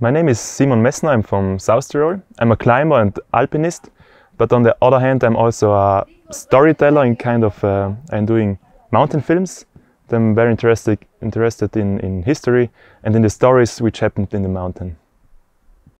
My name is Simon Messner, I'm from South Tyrol. I'm a climber and alpinist, but on the other hand, I'm also a storyteller in kind of, uh, I'm doing mountain films. I'm very interested, interested in, in history and in the stories which happened in the mountain.